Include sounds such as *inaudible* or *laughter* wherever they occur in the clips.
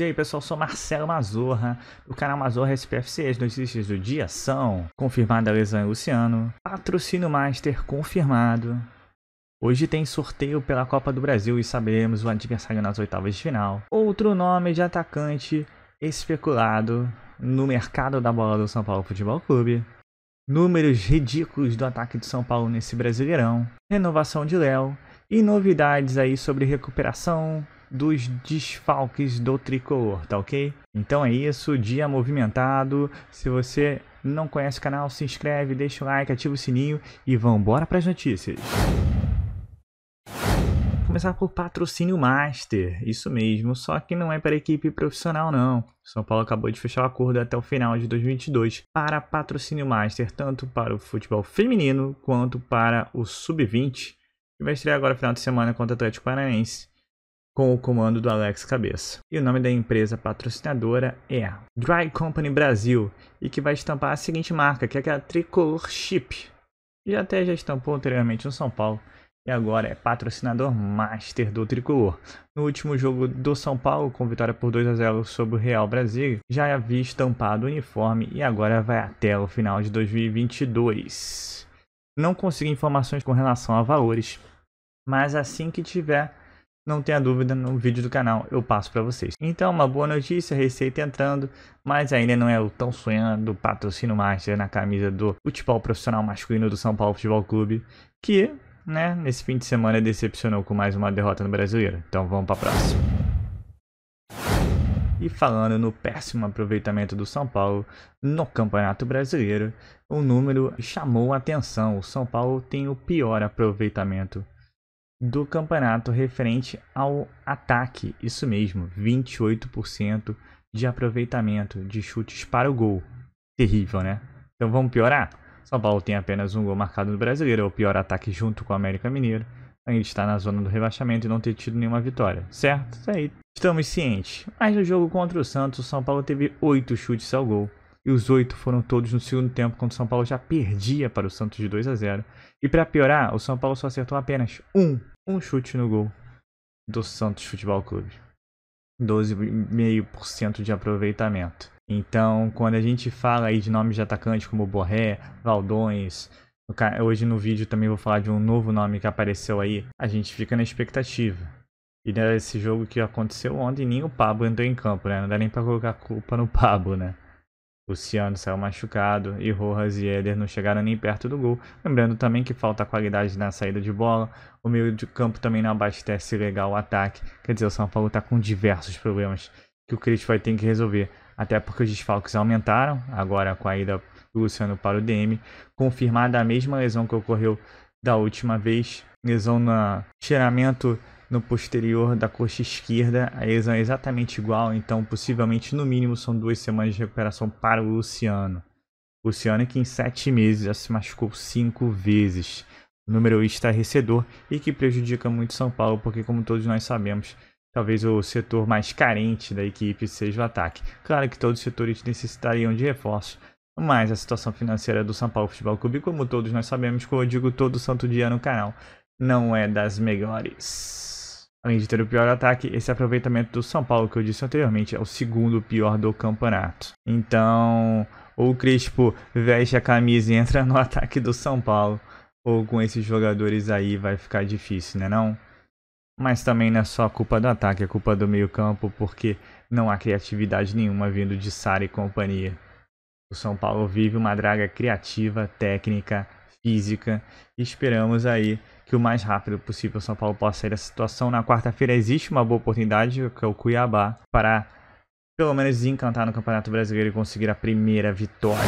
E aí pessoal, sou Marcelo Mazorra, do canal Mazorra SPFC. As notícias do dia são: confirmada a lesão em Luciano, patrocínio Master confirmado. Hoje tem sorteio pela Copa do Brasil e saberemos o adversário nas oitavas de final. Outro nome de atacante especulado no mercado da bola do São Paulo Futebol Clube. Números ridículos do ataque do São Paulo nesse Brasileirão. Renovação de Léo. E novidades aí sobre recuperação dos desfalques do tricolor, tá ok? Então é isso, dia movimentado. Se você não conhece o canal, se inscreve, deixa o like, ativa o sininho e vambora para as notícias. começar por patrocínio master, isso mesmo, só que não é para equipe profissional não. São Paulo acabou de fechar o acordo até o final de 2022 para patrocínio master, tanto para o futebol feminino quanto para o sub-20, que vai estrear agora no final de semana contra o Atlético Paranaense com o comando do Alex Cabeça. E o nome da empresa patrocinadora é Dry Company Brasil, e que vai estampar a seguinte marca, que é aquela Tricolor Chip. Já até já estampou anteriormente no São Paulo, e agora é patrocinador master do Tricolor. No último jogo do São Paulo, com vitória por 2 a 0 sobre o Real Brasil, já havia estampado o uniforme e agora vai até o final de 2022. Não consegui informações com relação a valores, mas assim que tiver, não tenha dúvida no vídeo do canal, eu passo para vocês. Então, uma boa notícia, receita entrando, mas ainda não é o tão sonhando patrocínio master na camisa do futebol profissional masculino do São Paulo Futebol Clube, que, né, nesse fim de semana decepcionou com mais uma derrota no Brasileiro. Então, vamos para a próxima. E falando no péssimo aproveitamento do São Paulo no Campeonato Brasileiro, o número chamou a atenção. O São Paulo tem o pior aproveitamento do campeonato referente ao ataque. Isso mesmo, 28% de aproveitamento de chutes para o gol. Terrível, né? Então vamos piorar? São Paulo tem apenas um gol marcado no brasileiro, é o pior ataque junto com o América Mineiro. Ainda está na zona do rebaixamento e não ter tido nenhuma vitória, certo? Isso aí. Estamos cientes. Mas no jogo contra o Santos, o São Paulo teve oito chutes ao gol. E os oito foram todos no segundo tempo, quando o São Paulo já perdia para o Santos de 2 a 0. E para piorar, o São Paulo só acertou apenas um um chute no gol do Santos Futebol Clube. 12,5% de aproveitamento. Então, quando a gente fala aí de nomes de atacantes como Borré, Valdões, hoje no vídeo também vou falar de um novo nome que apareceu aí, a gente fica na expectativa. E nesse jogo que aconteceu ontem, nem o Pablo entrou em campo, né? Não dá nem pra colocar culpa no Pablo, né? Luciano saiu machucado e Rojas e Éder não chegaram nem perto do gol. Lembrando também que falta qualidade na saída de bola. O meio de campo também não abastece legal o ataque. Quer dizer, o São Paulo está com diversos problemas que o Cris vai ter que resolver. Até porque os desfalques aumentaram, agora com a ida do Luciano para o DM. Confirmada a mesma lesão que ocorreu da última vez. Lesão no tiramento no posterior da coxa esquerda. A lesão é exatamente igual, então possivelmente no mínimo são duas semanas de recuperação para o Luciano. O Luciano que em sete meses já se machucou cinco vezes. O número estarrecedor e que prejudica muito São Paulo, porque como todos nós sabemos, talvez o setor mais carente da equipe seja o ataque. Claro que todos os setores necessitariam de reforço, mas a situação financeira do São Paulo Futebol Clube, como todos nós sabemos, como eu digo todo santo dia no canal, não é das melhores. Além de ter o pior ataque, esse aproveitamento do São Paulo que eu disse anteriormente é o segundo pior do campeonato. Então, ou o Crespo veste a camisa e entra no *laughs* ataque do São Paulo, ou com esses jogadores aí vai ficar difícil, né não? Mas também não é só culpa do ataque, é culpa do meio campo, porque não há criatividade nenhuma vindo de Sara e companhia. O São Paulo vive uma draga criativa, técnica física. E esperamos aí que o mais rápido possível o São Paulo possa sair da situação. Na quarta-feira existe uma boa oportunidade, que é o Cuiabá, para pelo menos desencantar no Campeonato Brasileiro e conseguir a primeira vitória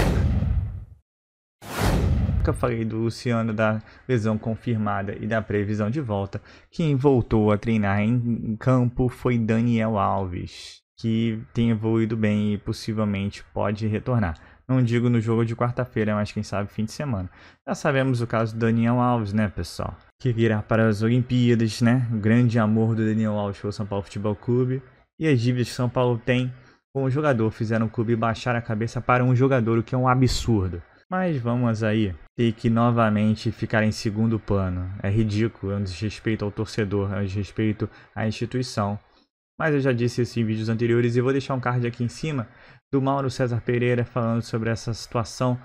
que eu falei do Luciano da lesão confirmada e da previsão de volta, quem voltou a treinar em campo foi Daniel Alves, que tem evoluído bem e possivelmente pode retornar. Não digo no jogo de quarta-feira, mas quem sabe fim de semana. Já sabemos o caso do Daniel Alves, né, pessoal? Que virá para as Olimpíadas, né? O grande amor do Daniel Alves pelo São Paulo Futebol Clube. E as dívidas que São Paulo tem com o jogador fizeram o clube baixar a cabeça para um jogador, o que é um absurdo. Mas vamos aí ter que novamente ficar em segundo plano. É ridículo, é um desrespeito ao torcedor, é um desrespeito à instituição. Mas eu já disse isso em vídeos anteriores e vou deixar um card aqui em cima do Mauro César Pereira falando sobre essa situação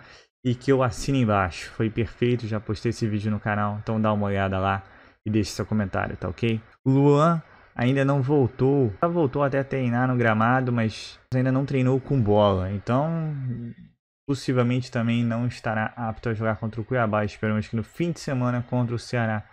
e que eu assino embaixo. Foi perfeito, já postei esse vídeo no canal, então dá uma olhada lá e deixe seu comentário, tá ok? Luan ainda não voltou, já voltou até treinar no gramado, mas ainda não treinou com bola, então possivelmente também não estará apto a jogar contra o Cuiabá. Esperamos que no fim de semana contra o Ceará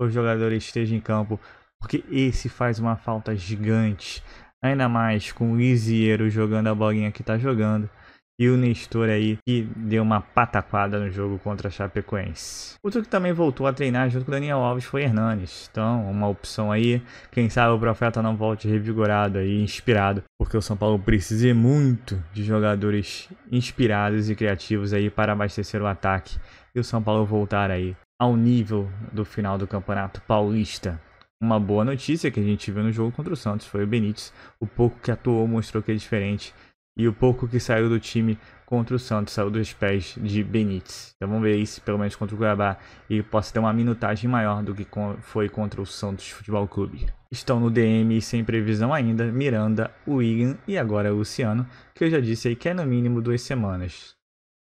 os jogadores estejam em campo porque esse faz uma falta gigante. Ainda mais com o Isiero jogando a bolinha que está jogando. E o Nestor aí, que deu uma pataquada no jogo contra a Chapecoense. Outro que também voltou a treinar junto com o Daniel Alves foi Hernanes. Então, uma opção aí. Quem sabe o Profeta não volte revigorado aí, inspirado. Porque o São Paulo precisa muito de jogadores inspirados e criativos aí para abastecer o ataque. E o São Paulo voltar aí ao nível do final do Campeonato Paulista. Uma boa notícia que a gente viu no jogo contra o Santos foi o Benítez. O pouco que atuou mostrou que é diferente. E o pouco que saiu do time contra o Santos saiu dos pés de Benítez. Então vamos ver isso, pelo menos contra o Cuiabá, e possa ter uma minutagem maior do que foi contra o Santos Futebol Clube. Estão no DM e sem previsão ainda Miranda, Wigan e agora o Luciano, que eu já disse aí que é no mínimo duas semanas.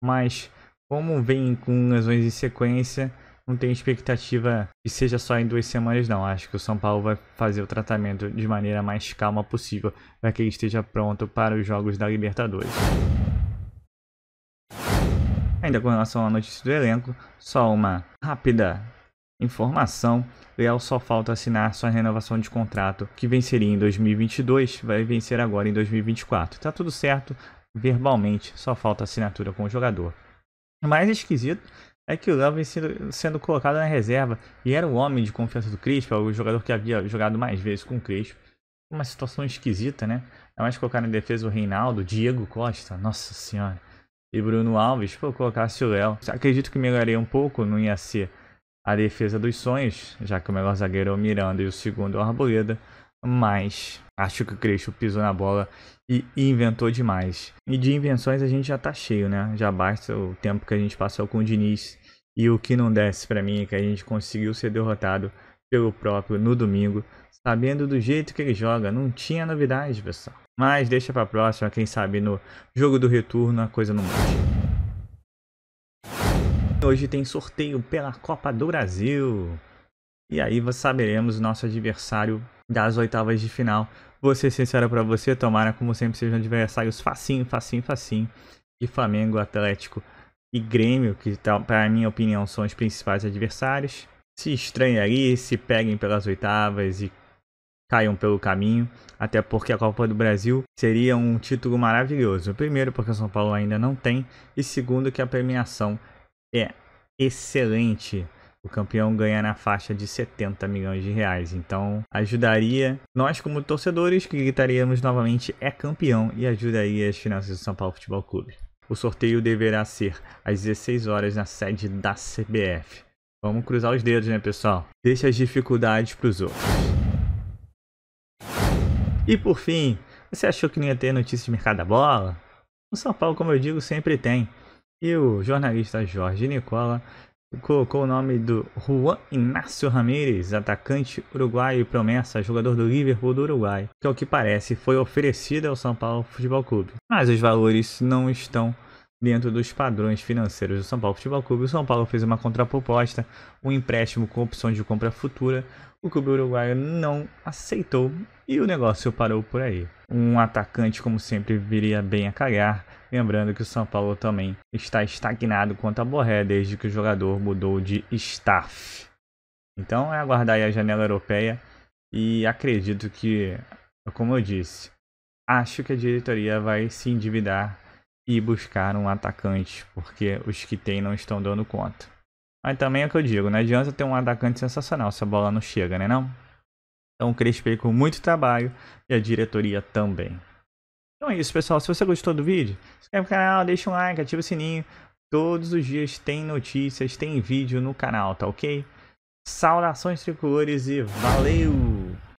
Mas, como vem com lesões em sequência, não tem expectativa que seja só em duas semanas, não. Acho que o São Paulo vai fazer o tratamento de maneira mais calma possível para que ele esteja pronto para os jogos da Libertadores. Ainda com relação à notícia do elenco, só uma rápida informação. Leal só falta assinar sua renovação de contrato, que venceria em 2022, vai vencer agora em 2024. Tá tudo certo verbalmente, só falta assinatura com o jogador. Mais esquisito é que o Léo vem sendo, sendo, colocado na reserva e era o homem de confiança do Crispo, o jogador que havia jogado mais vezes com o Crispo. Uma situação esquisita, né? É mais colocar na defesa o Reinaldo, Diego Costa, nossa senhora, e Bruno Alves, pô, colocasse o Léo. Acredito que melhoraria um pouco, não ia ser a defesa dos sonhos, já que o melhor zagueiro é o Miranda e o segundo é o Arboleda mas acho que o Crespo pisou na bola e inventou demais. E de invenções a gente já tá cheio, né? Já basta o tempo que a gente passou com o Diniz. E o que não desce para mim é que a gente conseguiu ser derrotado pelo próprio no domingo, sabendo do jeito que ele joga. Não tinha novidade, pessoal. Mas deixa para próxima, quem sabe no jogo do retorno a coisa não muda. Hoje tem sorteio pela Copa do Brasil. E aí saberemos nosso adversário das oitavas de final. Vou ser sincero para você, tomara como sempre sejam adversários facinho, facinho, facinho. de Flamengo, Atlético e Grêmio, que tá, para minha opinião são os principais adversários. Se estranhem ali, se peguem pelas oitavas e caiam pelo caminho, até porque a Copa do Brasil seria um título maravilhoso. Primeiro, porque o São Paulo ainda não tem, e segundo, que a premiação é excelente o campeão ganha na faixa de 70 milhões de reais. Então ajudaria nós como torcedores que gritaríamos novamente é campeão e ajudaria as finanças do São Paulo Futebol Clube. O sorteio deverá ser às 16 horas na sede da CBF. Vamos cruzar os dedos, né, pessoal? Deixa as dificuldades para os outros. E por fim, você achou que não ia ter notícias de mercado da bola? O São Paulo, como eu digo, sempre tem. E o jornalista Jorge Nicola colocou o nome do Juan Inácio Ramírez, atacante uruguaio e promessa, jogador do Liverpool do Uruguai, que ao que parece foi oferecido ao São Paulo Futebol Clube. Mas os valores não estão dentro dos padrões financeiros do São Paulo Futebol Clube. O São Paulo fez uma contraproposta, um empréstimo com opção de compra futura. O clube uruguaio não aceitou e o negócio parou por aí. Um atacante, como sempre, viria bem a cagar. Lembrando que o São Paulo também está estagnado quanto a Borré desde que o jogador mudou de staff. Então é aguardar a janela europeia e acredito que, como eu disse, acho que a diretoria vai se endividar e buscar um atacante, porque os que tem não estão dando conta. Mas também é o que eu digo, não adianta ter um atacante sensacional se a bola não chega, né não? Então o Crespo com muito trabalho e a diretoria também. Então é isso, pessoal. Se você gostou do vídeo, se inscreve no canal, deixa um like, ativa o sininho. Todos os dias tem notícias, tem vídeo no canal, tá ok? Saudações tricolores e valeu!